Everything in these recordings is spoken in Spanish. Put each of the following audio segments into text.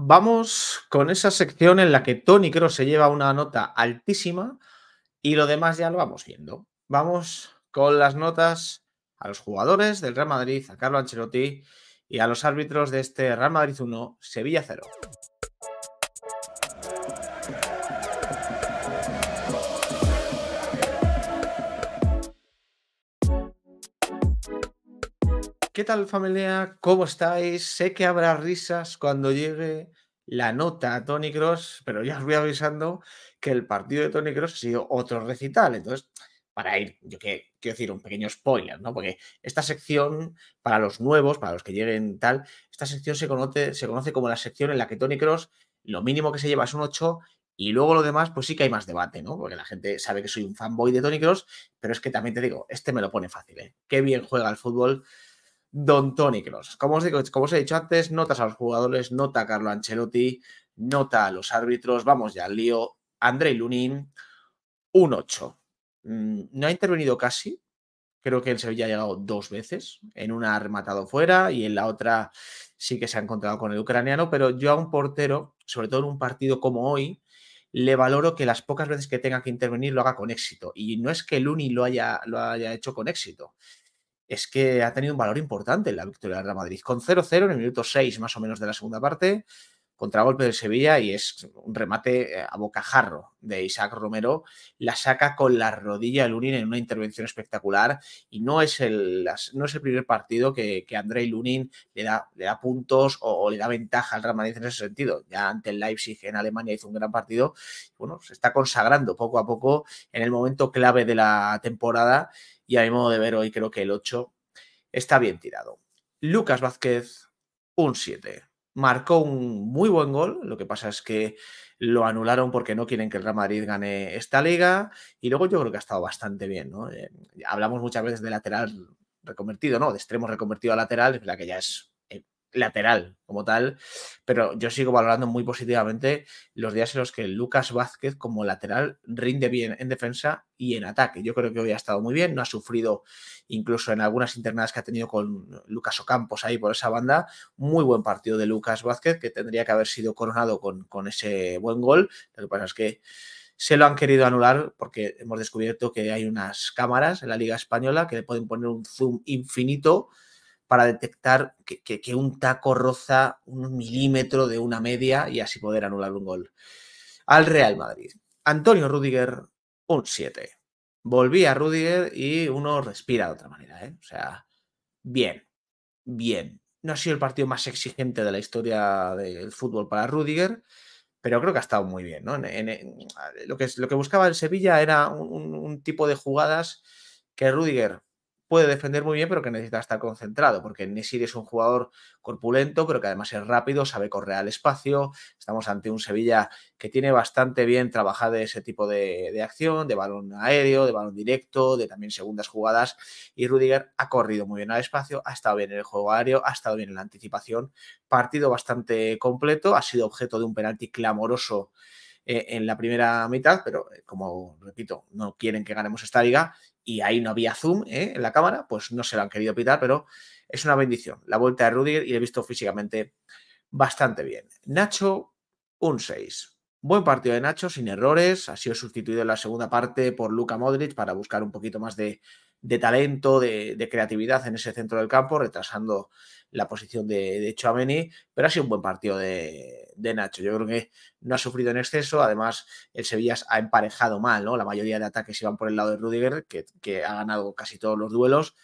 Vamos con esa sección en la que Tony Kroos se lleva una nota altísima y lo demás ya lo vamos viendo. Vamos con las notas a los jugadores del Real Madrid, a Carlo Ancelotti y a los árbitros de este Real Madrid 1, Sevilla 0. ¿Qué tal familia? ¿Cómo estáis? Sé que habrá risas cuando llegue la nota a Tony Cross, pero ya os voy avisando que el partido de Tony Cross ha sido otro recital. Entonces, para ir, yo quiero decir un pequeño spoiler, ¿no? Porque esta sección, para los nuevos, para los que lleguen tal, esta sección se conoce, se conoce como la sección en la que Tony Cross lo mínimo que se lleva es un 8 y luego lo demás, pues sí que hay más debate, ¿no? Porque la gente sabe que soy un fanboy de Tony Cross, pero es que también te digo, este me lo pone fácil, ¿eh? Qué bien juega el fútbol Don Tony Cross. Como os, he dicho antes, notas a los jugadores, nota a Carlo Ancelotti, nota a los árbitros. Vamos ya al lío. Andrei Lunin, un 8. Mm, no ha intervenido casi. Creo que él se había llegado dos veces. En una ha rematado fuera y en la otra sí que se ha encontrado con el ucraniano. Pero yo a un portero, sobre todo en un partido como hoy, le valoro que las pocas veces que tenga que intervenir lo haga con éxito. Y no es que Lunin lo haya hecho con éxito, es que ha tenido un valor importante en la victoria del Real Madrid. Con 0-0 en el minuto 6 más o menos de la segunda parte, contra golpe de Sevilla y es un remate eh, a bocajarro de Isaac Romero. La saca con la rodilla Lunin en una intervención espectacular y no es el, no es el primer partido que, que Andrei Lunin le da, le da puntos o, le da ventaja al Real Madrid en ese sentido. Ya ante el Leipzig en Alemania hizo un gran partido. Bueno, se está consagrando poco a poco en el momento clave de la temporada y a mi modo de ver hoy creo que el 8 está bien tirado. Lucas Vázquez, un 7. Marcó un muy buen gol, lo que pasa es que lo anularon porque no quieren que el Real Madrid gane esta liga. Y luego yo creo que ha estado bastante bien. ¿no? Eh, hablamos muchas veces de lateral reconvertido, ¿no? De extremo reconvertido a lateral, es verdad que ya es lateral como tal, pero yo sigo valorando muy positivamente los días en los que Lucas Vázquez como lateral rinde bien en defensa y en ataque. Yo creo que hoy ha estado muy bien, no ha sufrido incluso en algunas internadas que ha tenido con Lucas Ocampos ahí por esa banda. Muy buen partido de Lucas Vázquez que tendría que haber sido coronado con, con ese buen gol. Lo que pasa es que se lo han querido anular porque hemos descubierto que hay unas cámaras en la Liga Española que le pueden poner un zoom infinito para detectar que, un taco roza un milímetro de una media y así poder anular un gol. Al Real Madrid. Antonio Rudiger, un 7. Volvía a Rudiger y uno respira de otra manera. ¿eh? O sea, bien, bien. No ha sido el partido más exigente de la historia del fútbol para Rudiger, pero creo que ha estado muy bien. ¿no? En, lo, que, lo que buscaba el Sevilla era un, un tipo de jugadas que Rudiger puede defender muy bien, pero que necesita estar concentrado, porque Nesir es un jugador corpulento, pero que además es rápido, sabe correr al espacio. Estamos ante un Sevilla que tiene bastante bien trabajado ese tipo de, de, acción, de balón aéreo, de balón directo, de también segundas jugadas. Y Rudiger ha corrido muy bien al espacio, ha estado bien en el juego aéreo, ha estado bien en la anticipación. Partido bastante completo, ha sido objeto de un penalti clamoroso eh, en la primera mitad, pero eh, como repito, no quieren que ganemos esta liga y ahí no había zoom eh, en la cámara, pues no se lo han querido pitar, pero es una bendición. La vuelta de Rudiger y he visto físicamente bastante bien. Nacho, un 6. Buen partido de Nacho, sin errores. Ha sido sustituido en la segunda parte por Luka Modric para buscar un poquito más de, talento, de, creatividad en ese centro del campo, retrasando la posición de, de pero ha sido un buen partido de, Nacho. Yo creo que no ha sufrido en exceso, además el Sevilla ha emparejado mal, ¿no? La mayoría de ataques iban por el lado de Rudiger, que, que ha ganado casi todos los duelos,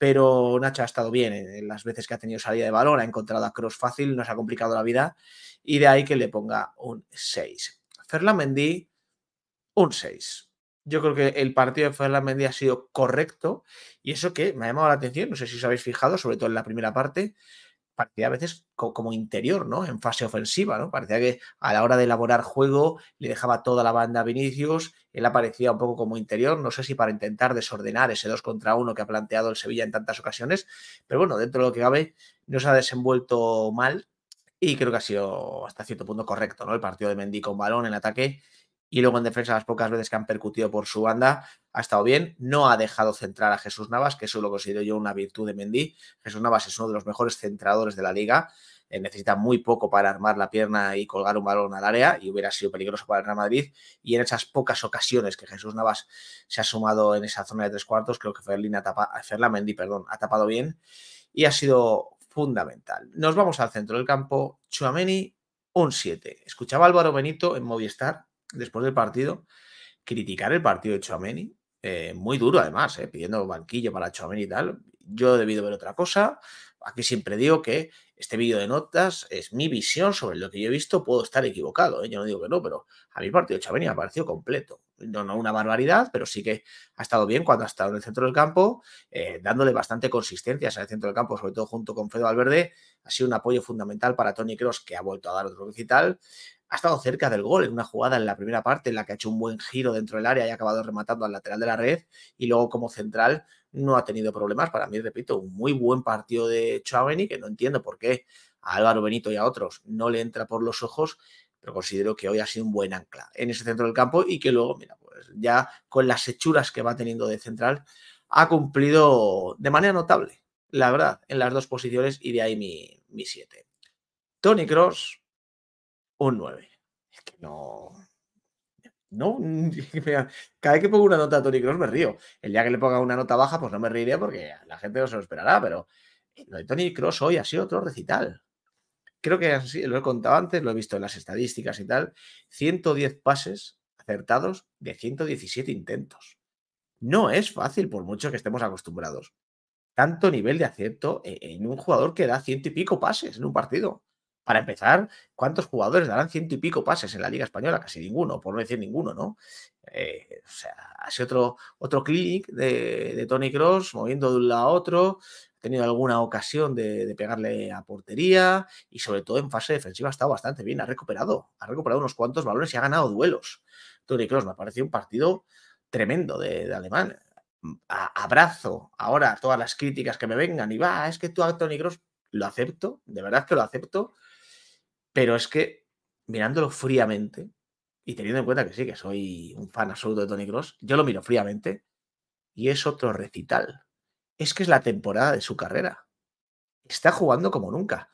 pero Nacho ha estado bien eh, en las veces que ha tenido salida de balón, ha encontrado a Cross fácil, nos ha complicado la vida y de ahí que le ponga un 6. Ferland Mendy, un 6. Yo creo que el partido de Ferland Mendy ha sido correcto y eso que me ha llamado la atención, no sé si os habéis fijado, sobre todo en la primera parte, parecía a veces como interior, ¿no? En fase ofensiva, ¿no? Parecía que a la hora de elaborar juego le dejaba toda la banda a Vinicius, él aparecía un poco como interior, no sé si para intentar desordenar ese 2 contra 1 que ha planteado el Sevilla en tantas ocasiones, pero bueno, dentro de lo que cabe no se ha desenvuelto mal y creo que ha sido hasta cierto punto correcto, ¿no? El partido de Mendy con balón en ataque y luego en defensa, las pocas veces que han percutido por su banda, ha estado bien. No ha dejado centrar a Jesús Navas, que eso lo considero yo una virtud de Mendy. Jesús Navas es uno de los mejores centradores de la liga. Eh, necesita muy poco para armar la pierna y colgar un balón al área y hubiera sido peligroso para el Real Madrid. Y en esas pocas ocasiones que Jesús Navas se ha sumado en esa zona de tres cuartos, creo que Ferla ha Mendy perdón, ha tapado bien y ha sido fundamental. Nos vamos al centro del campo. Chuameni, un 7. Escuchaba Álvaro Benito en Movistar después del partido, criticar el partido de Chouameni, eh, muy duro además, eh, pidiendo banquillo para Chouameni y tal. Yo he debido ver otra cosa. Aquí siempre digo que este vídeo de notas es mi visión sobre lo que yo he visto. Puedo estar equivocado, eh, yo no digo que no, pero a mi partido de Chouameni me ha parecido completo no, no una barbaridad, pero sí que ha estado bien cuando ha estado en el centro del campo, eh, dándole bastante consistencia el centro del campo, sobre todo junto con Fredo Valverde. Ha sido un apoyo fundamental para Tony Cross, que ha vuelto a dar otro tal Ha estado cerca del gol en una jugada en la primera parte en la que ha hecho un buen giro dentro del área y ha acabado rematando al lateral de la red. Y luego, como central, no ha tenido problemas. Para mí, repito, un muy buen partido de Chauveni, que no entiendo por qué a Álvaro Benito y a otros no le entra por los ojos pero considero que hoy ha sido un buen ancla en ese centro del campo y que luego, mira, pues ya con las hechuras que va teniendo de central, ha cumplido de manera notable, la verdad, en las dos posiciones y de ahí mi 7. Tony Cross, un 9. Es que no. No, cada vez que pongo una nota a Tony Cross me río. El día que le ponga una nota baja, pues no me reiría porque la gente no se lo esperará, pero No eh, de Tony Cross hoy ha sido otro recital creo que así, lo he contado antes, lo he visto en las estadísticas y tal, 110 pases acertados de 117 intentos. No es fácil, por mucho que estemos acostumbrados. Tanto nivel de acierto e-, en un jugador que da ciento y pico pases en un partido. Para empezar, ¿cuántos jugadores darán ciento y pico pases en la Liga Española? Casi ninguno, por no decir ninguno, ¿no? Eh, o sea, hace otro, otro de, de Tony Cross, moviendo de un lado a otro, tenido alguna ocasión de, pegarle a portería y sobre todo en fase defensiva ha estado bastante bien, ha recuperado, ha recuperado unos cuantos balones y ha ganado duelos. Tony Cross me ha parecido un partido tremendo de, alemán. Mm, abrazo ahora todas las críticas que me vengan y va, es que tú a Tony Cross lo acepto, de verdad que lo acepto, pero es que mirándolo fríamente y teniendo en cuenta que sí, que soy un fan absoluto de Tony Cross, yo lo miro fríamente y es otro recital es que es la temporada de su carrera. Está jugando como nunca.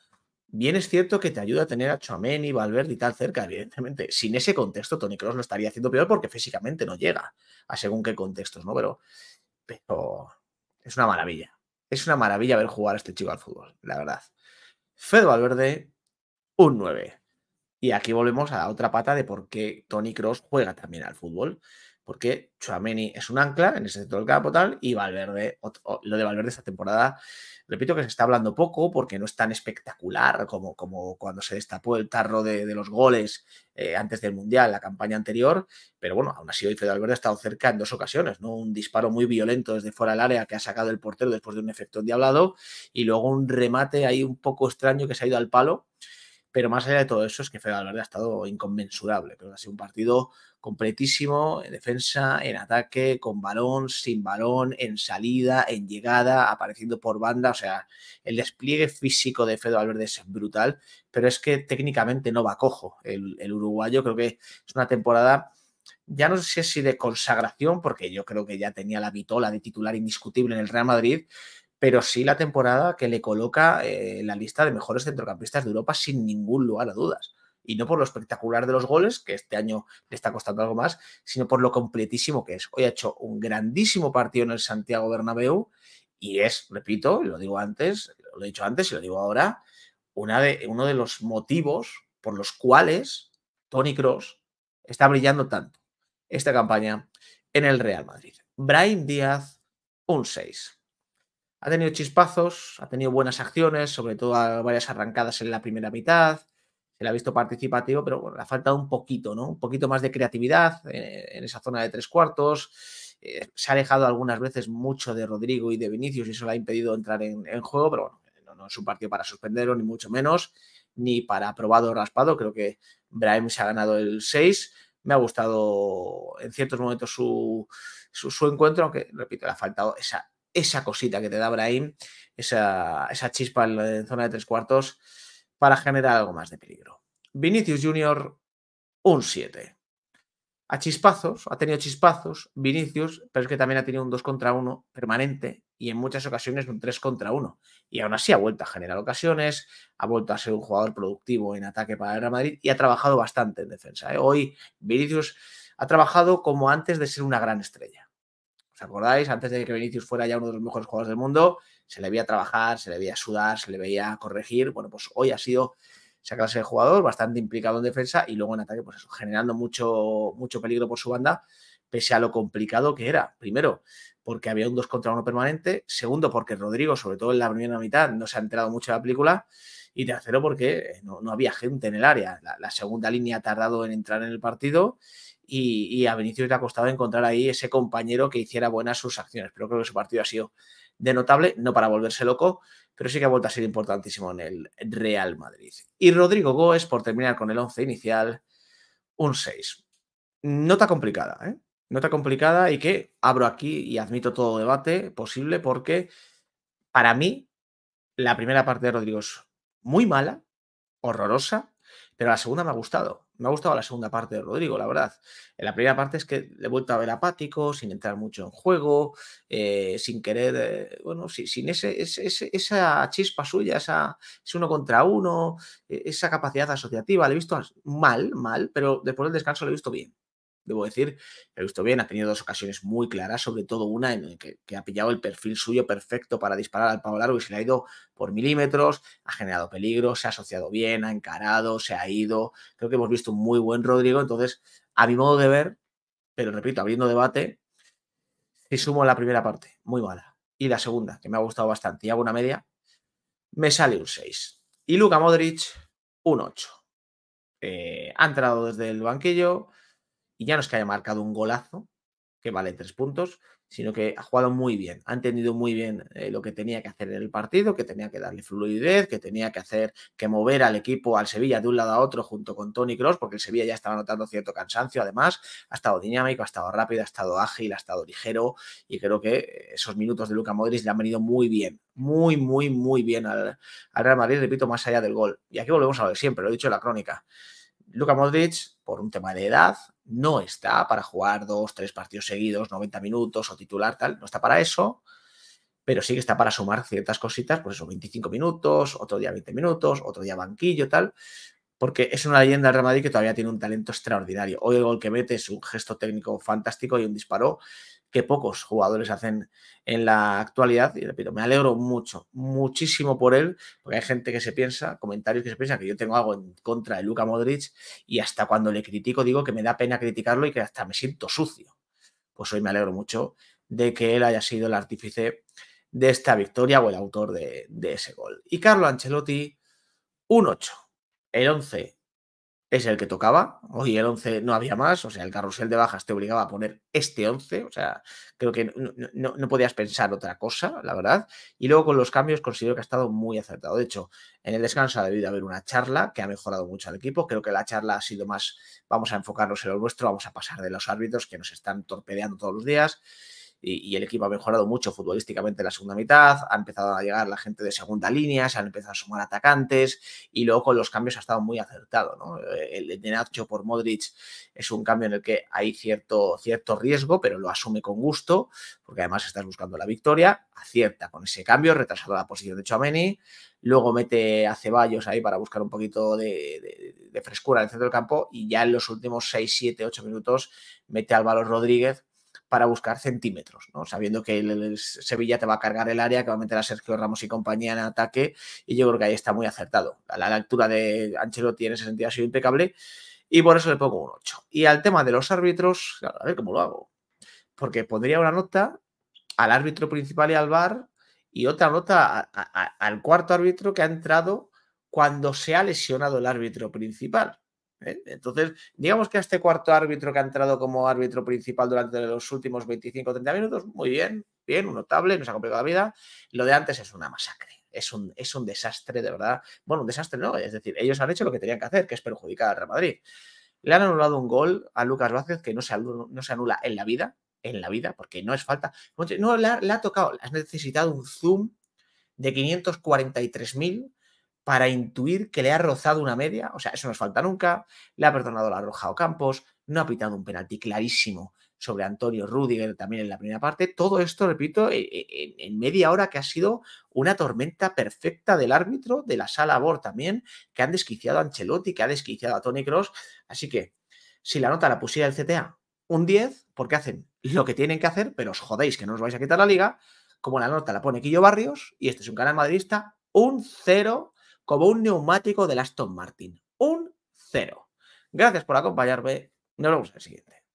Bien es cierto que te ayuda a tener a y Valverde y tal cerca, evidentemente. Sin ese contexto, Tony Cross lo estaría haciendo peor porque físicamente no llega a según qué contextos, ¿no? Pero, pero es una maravilla. Es una maravilla ver jugar a este chico al fútbol, la verdad. Fed Valverde, un 9. Y aquí volvemos a la otra pata de por qué Tony Cross juega también al fútbol porque Chuameni es un ancla en ese sector del campo y Valverde, lo de Valverde esta temporada, repito que se está hablando poco porque no es tan espectacular como, como cuando se destapó el tarro de, los goles eh, antes del Mundial, la campaña anterior, pero bueno, aún así hoy Fede Valverde ha estado cerca en dos ocasiones, ¿no? Un disparo muy violento desde fuera del área que ha sacado el portero después de un efecto endiablado y luego un remate ahí un poco extraño que se ha ido al palo pero más allá de todo eso, es que Fede Valverde ha estado inconmensurable. pero ha sido un partido completísimo en defensa, en ataque, con balón, sin balón, en salida, en llegada, apareciendo por banda. O sea, el despliegue físico de Fede Valverde es brutal, pero es que técnicamente no va cojo. El, el uruguayo creo que es una temporada ya no sé si de consagración, porque yo creo que ya tenía la vitola de titular indiscutible en el Real Madrid, pero sí la temporada que le coloca en eh, la lista de mejores centrocampistas de Europa sin ningún lugar a dudas. Y no por lo espectacular de los goles, que este año le está costando algo más, sino por lo completísimo que es. Hoy ha hecho un grandísimo partido en el Santiago Bernabéu y es, repito, lo digo antes, lo he dicho antes y lo digo ahora, una de, uno de los motivos por los cuales Tony Cross está brillando tanto esta campaña en el Real Madrid. Brian Díaz, un 6. Ha tenido chispazos, ha tenido buenas acciones, sobre todo varias arrancadas en la primera mitad. Se le ha visto participativo, pero le ha faltado un poquito, ¿no? Un poquito más de creatividad eh, en, esa zona de tres cuartos. Eh, se ha alejado algunas veces mucho de Rodrigo y de Vinicius y eso le ha impedido entrar en, juego, pero bueno, no, es un partido para suspenderlo, ni mucho menos, ni para aprobado o raspado. Creo que Brahim se ha ganado el 6. Me ha gustado en ciertos momentos su encuentro, aunque, repito, le ha faltado esa esa cosita que te da Brahim, esa, chispa en zona de tres cuartos para generar algo más de peligro. Vinicius Junior, un 7. A chispazos, ha tenido chispazos Vinicius, pero es que también ha tenido un 2 contra 1 permanente y en muchas ocasiones un 3 contra 1. Y aún así ha vuelto a generar ocasiones, ha vuelto a ser un jugador productivo en ataque para el Real Madrid y ha trabajado bastante en defensa. ¿eh? Hoy Vinicius ha trabajado como antes de ser una gran estrella ¿Os acordáis? Antes de que Vinicius fuera ya uno de los mejores jugadores del mundo, se le veía trabajar, se le veía sudar, se le veía corregir. Bueno, pues hoy ha sido esa clase de jugador, bastante implicado en defensa y luego en ataque, pues eso, generando mucho, mucho peligro por su banda, pese a lo complicado que era. Primero, porque había un 2 contra uno permanente. Segundo, porque Rodrigo, sobre todo en la primera mitad, no se ha enterado mucho de la película y tercero porque no, había gente en el área. La, segunda línea ha tardado en entrar en el partido y, y, a Vinicius le ha costado encontrar ahí ese compañero que hiciera buenas sus acciones, pero creo que su partido ha sido de notable, no para volverse loco, pero sí que ha vuelto a ser importantísimo en el Real Madrid. Y Rodrigo Goes, por terminar con el 11 inicial, un 6. Nota complicada, ¿eh? Nota complicada y que abro aquí y admito todo debate posible porque para mí la primera parte de Rodrigo es muy mala, horrorosa, pero la segunda me ha gustado. Me ha gustado la segunda parte de Rodrigo, la verdad. En la primera parte es que le he vuelto a ver apático, sin entrar mucho en juego, eh, sin querer, eh, bueno, sin ese, esa chispa suya, esa, ese uno contra uno, e, esa capacidad asociativa. Le he visto mal, mal, pero después del descanso le he visto bien debo decir. He visto bien, ha tenido dos ocasiones muy claras, sobre todo una en la que, ha pillado el perfil suyo perfecto para disparar al Pablo largo y se le ha ido por milímetros, ha generado peligro, se ha asociado bien, ha encarado, se ha ido. Creo que hemos visto un muy buen Rodrigo. Entonces, a mi modo de ver, pero repito, abriendo debate, si sumo la primera parte, muy mala, y la segunda, que me ha gustado bastante, y hago una media, me sale un 6. Y Luka Modric, un 8. Eh, ha entrado desde el banquillo, y ya no es que haya marcado un golazo, que vale tres puntos, sino que ha jugado muy bien, ha entendido muy bien eh, lo que tenía que hacer en el partido, que tenía que darle fluidez, que tenía que hacer que mover al equipo, al Sevilla de un lado a otro junto con Tony Cross, porque el Sevilla ya estaba notando cierto cansancio, además, ha estado dinámico, ha estado rápido, ha estado ágil, ha estado ligero y creo que esos minutos de Luca Modric le han venido muy bien, muy, muy, muy bien al, Real Madrid, repito, más allá del gol. Y aquí volvemos a lo de siempre, lo he dicho en la crónica. Luca Modric, por un tema de edad, no está para jugar dos, tres partidos seguidos, 90 minutos o titular, tal, no está para eso, pero sí que está para sumar ciertas cositas, pues eso, 25 minutos, otro día 20 minutos, otro día banquillo, tal, porque es una leyenda del Real Madrid que todavía tiene un talento extraordinario. Hoy el gol que mete es un gesto técnico fantástico y un disparo que pocos jugadores hacen en la actualidad. Y repito, me alegro mucho, muchísimo por él, porque hay gente que se piensa, comentarios que se piensan que yo tengo algo en contra de Luka Modric y hasta cuando le critico digo que me da pena criticarlo y que hasta me siento sucio. Pues hoy me alegro mucho de que él haya sido el artífice de esta victoria o el autor de, de ese gol. Y Carlo Ancelotti, un 8. El 11 es el que tocaba. Hoy el 11 no había más, o sea, el carrusel de bajas te obligaba a poner este 11, o sea, creo que no, no, podías pensar otra cosa, la verdad. Y luego con los cambios considero que ha estado muy acertado. De hecho, en el descanso ha debido haber una charla que ha mejorado mucho al equipo. Creo que la charla ha sido más, vamos a enfocarnos en lo nuestro, vamos a pasar de los árbitros que nos están torpedeando todos los días y, el equipo ha mejorado mucho futbolísticamente en la segunda mitad, ha empezado a llegar la gente de segunda línea, se han empezado a sumar atacantes y luego con los cambios ha estado muy acertado. Eh, el de Nacho por Modric es un cambio en el que hay cierto, cierto riesgo, pero lo asume con gusto, porque además estás buscando la victoria, acierta con ese cambio, retrasado la posición de Chouameni, luego mete a Ceballos ahí para buscar un poquito de, de frescura en el centro del campo y ya en los últimos 6, 7, 8 minutos mete a Álvaro Rodríguez para buscar centímetros, ¿no? Sabiendo que el, Sevilla te va a cargar el área, que va a meter a Sergio Ramos y compañía en ataque, y yo creo que ahí está muy acertado. A la, altura de Ancelotti tiene ese sentido ha sido impecable, y por eso le pongo un 8. Y al tema de los árbitros, a ver cómo lo hago. Porque pondría una nota al árbitro principal y al VAR, y otra nota al cuarto árbitro que ha entrado cuando se ha lesionado el árbitro principal. ¿eh? Entonces, digamos que a este cuarto árbitro que ha entrado como árbitro principal durante los últimos 25 o 30 minutos, muy bien, bien, un notable, nos ha complicado la vida. Lo de antes es una masacre, es un, es un desastre, de verdad. Bueno, un desastre no, es decir, ellos han hecho lo que tenían que hacer, que es perjudicar al Real Madrid. Le han anulado un gol a Lucas Vázquez que no se, anula, no se anula en la vida, en la vida, porque no es falta. No, le ha, le ha has necesitado un zoom de 543.000 para intuir que le ha rozado una media. O sea, eso no nos falta nunca. Le ha perdonado la roja Campos, No ha pitado un penalti clarísimo sobre Antonio Rudiger también en la primera parte. Todo esto, repito, e, e, en, media hora que ha sido una tormenta perfecta del árbitro, de la sala Bor también, que han desquiciado a Ancelotti, que ha desquiciado a Tony Cross. Así que, si la nota la pusiera el CTA, un 10, porque hacen lo que tienen que hacer, pero os jodéis que no os vais a quitar la liga. Como la nota la pone Quillo Barrios, y este es un canal madridista, un 0 como un neumático del Aston Martin. Un cero. Gracias por acompañarme. Nos vemos en el siguiente.